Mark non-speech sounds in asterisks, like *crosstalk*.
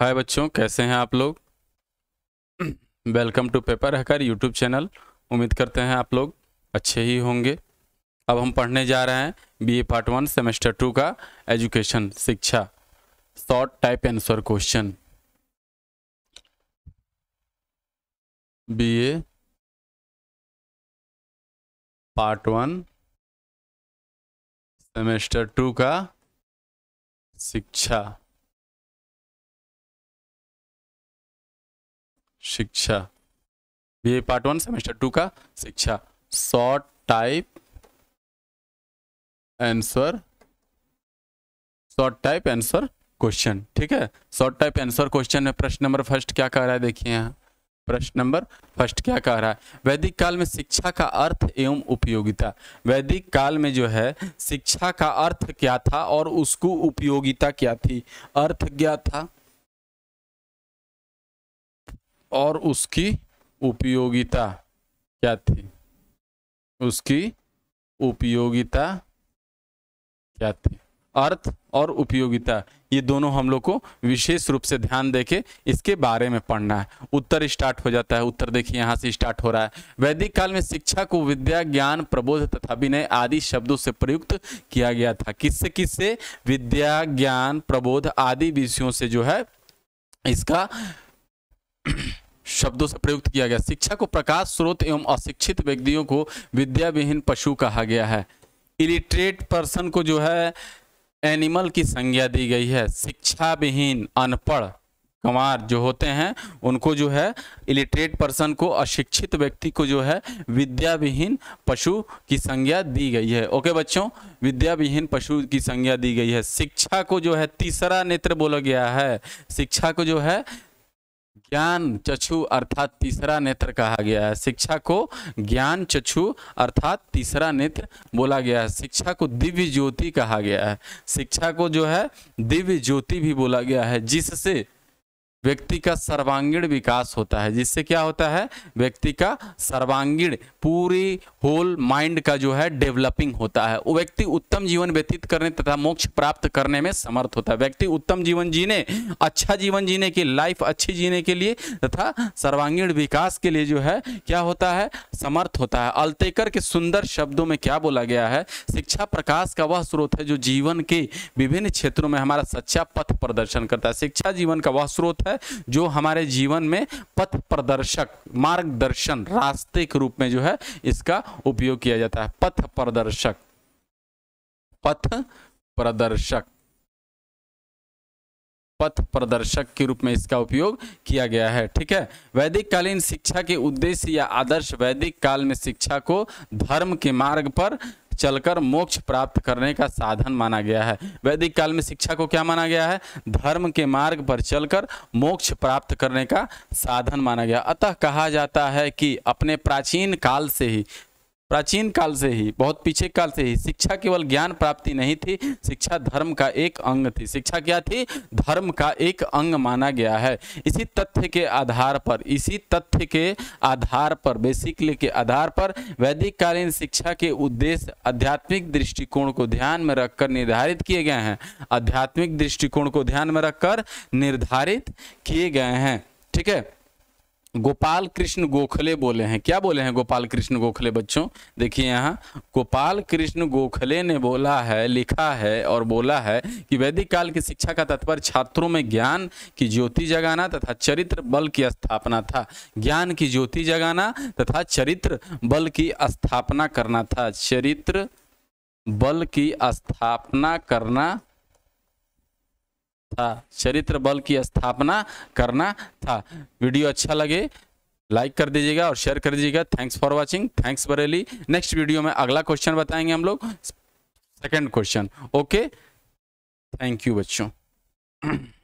हाय बच्चों कैसे हैं आप लोग welcome to Paper Hacker YouTube channel उम्मीद करते हैं आप लोग अच्छे ही होंगे अब हम पढ़ने जा रहे हैं BA part one semester two का एजुकेशन शिक्षा short type answer question BA part one semester two का शिक्षा शिक्षा B part one semester two का शिक्षा short type answer short type answer question ठीक है शॉर्ट टाइप आंसर क्वेश्चन है प्रश्न नंबर फर्स्ट क्या कह रहा है देखिए यहाँ प्रश्न नंबर फर्स्ट क्या कह रहा है वैदिक काल में शिक्षा का अर्थ एवं उपयोगिता वैदिक काल में जो है शिक्षा का अर्थ क्या था और उसको उपयोगिता क्या थी अर्थ क्या था और उसकी उपयोगिता क्या थी उसकी उपयोगिता क्या थी अर्थ और उपयोगिता ये दोनों हम लोग को विशेष रूप से ध्यान देके इसके बारे में पढ़ना है उत्तर स्टार्ट हो जाता है उत्तर देखिए यहाँ से स्टार्ट हो रहा है वैदिक काल में शिक्षा को विद्या ज्ञान प्रबोध तथा विनय आदि शब्दों से प्रयुक्त किया गया था किससे किससे विद्या ज्ञान प्रबोध आदि विषयों से जो है इसका शब्दों से प्रयुक्त किया गया शिक्षा को प्रकाश स्रोत एवं अशिक्षित व्यक्तियों को विद्या विहीन पशु कहा गया है इलिटरेट पर्सन को जो है एनिमल की संज्ञा दी गई है शिक्षा विहीन अनपढ़ कुमार जो होते हैं उनको जो है इलिटरेट पर्सन को अशिक्षित व्यक्ति को जो है विद्या विहीन पशु की संज्ञा दी गई है ओके बच्चों विद्या विहीन पशु की संज्ञा दी गई है शिक्षा को जो है तीसरा नेत्र बोला गया है शिक्षा को जो है ज्ञान चछु अर्थात तीसरा नेत्र कहा गया है शिक्षा को ज्ञान चछु अर्थात तीसरा नेत्र बोला गया है शिक्षा को दिव्य ज्योति कहा गया है शिक्षा को जो है दिव्य ज्योति भी बोला गया है जिससे व्यक्ति का सर्वांगीण विकास होता है जिससे क्या होता है व्यक्ति का सर्वांगीण पूरी होल माइंड का जो है डेवलपिंग होता है वो व्यक्ति उत्तम जीवन व्यतीत करने तथा मोक्ष प्राप्त करने में समर्थ होता है व्यक्ति उत्तम जीवन जीने अच्छा जीवन जीने की लाइफ अच्छी जीने के लिए तथा सर्वांगीण विकास के लिए जो है क्या होता है समर्थ होता है अल्तेकर के सुंदर शब्दों में क्या बोला गया है शिक्षा प्रकाश का वह स्रोत है जो जीवन के विभिन्न क्षेत्रों में हमारा सच्चा पथ प्रदर्शन करता है शिक्षा जीवन का वह स्रोत है है जो हमारे जीवन में पथ प्रदर्शक मार्गदर्शन रास्ते के रूप में जो है इसका उपयोग किया जाता है पथ प्रदर्शक पथ प्रदर्शक पथ प्रदर्शक के रूप में इसका उपयोग किया गया है ठीक है वैदिक कालीन शिक्षा के उद्देश्य या आदर्श वैदिक काल में शिक्षा को धर्म के मार्ग पर चलकर मोक्ष प्राप्त करने का साधन माना गया है वैदिक काल में शिक्षा को क्या माना गया है धर्म के मार्ग पर चलकर मोक्ष प्राप्त करने का साधन माना गया अतः कहा जाता है कि अपने प्राचीन काल से ही प्राचीन काल से ही बहुत पीछे काल से ही शिक्षा केवल ज्ञान प्राप्ति नहीं थी शिक्षा धर्म का एक अंग थी शिक्षा क्या थी धर्म का एक अंग माना गया है इसी तथ्य के आधार पर इसी तथ्य के आधार पर बेसिकली के आधार पर वैदिक कालीन शिक्षा के उद्देश्य आध्यात्मिक दृष्टिकोण को ध्यान में रखकर निर्धारित किए गए हैं आध्यात्मिक दृष्टिकोण को ध्यान में रखकर निर्धारित किए गए हैं ठीक है गोपाल कृष्ण गोखले बोले हैं क्या बोले हैं गोपाल कृष्ण गोखले बच्चों देखिए यहाँ गोपाल कृष्ण गोखले ने बोला है लिखा है और बोला है कि वैदिक काल की शिक्षा का तत्पर छात्रों में ज्ञान की ज्योति जगाना तथा चरित्र बल की स्थापना था ज्ञान की ज्योति जगाना तथा चरित्र बल की स्थापना करना था चरित्र बल की स्थापना करना था चरित्र बल की स्थापना करना था वीडियो अच्छा लगे लाइक कर दीजिएगा और शेयर कर दीजिएगा thanks for watching thanks Bareilly next video में अगला क्वेश्चन बताएंगे हम लोग second question okay thank you बच्चों *clears throat*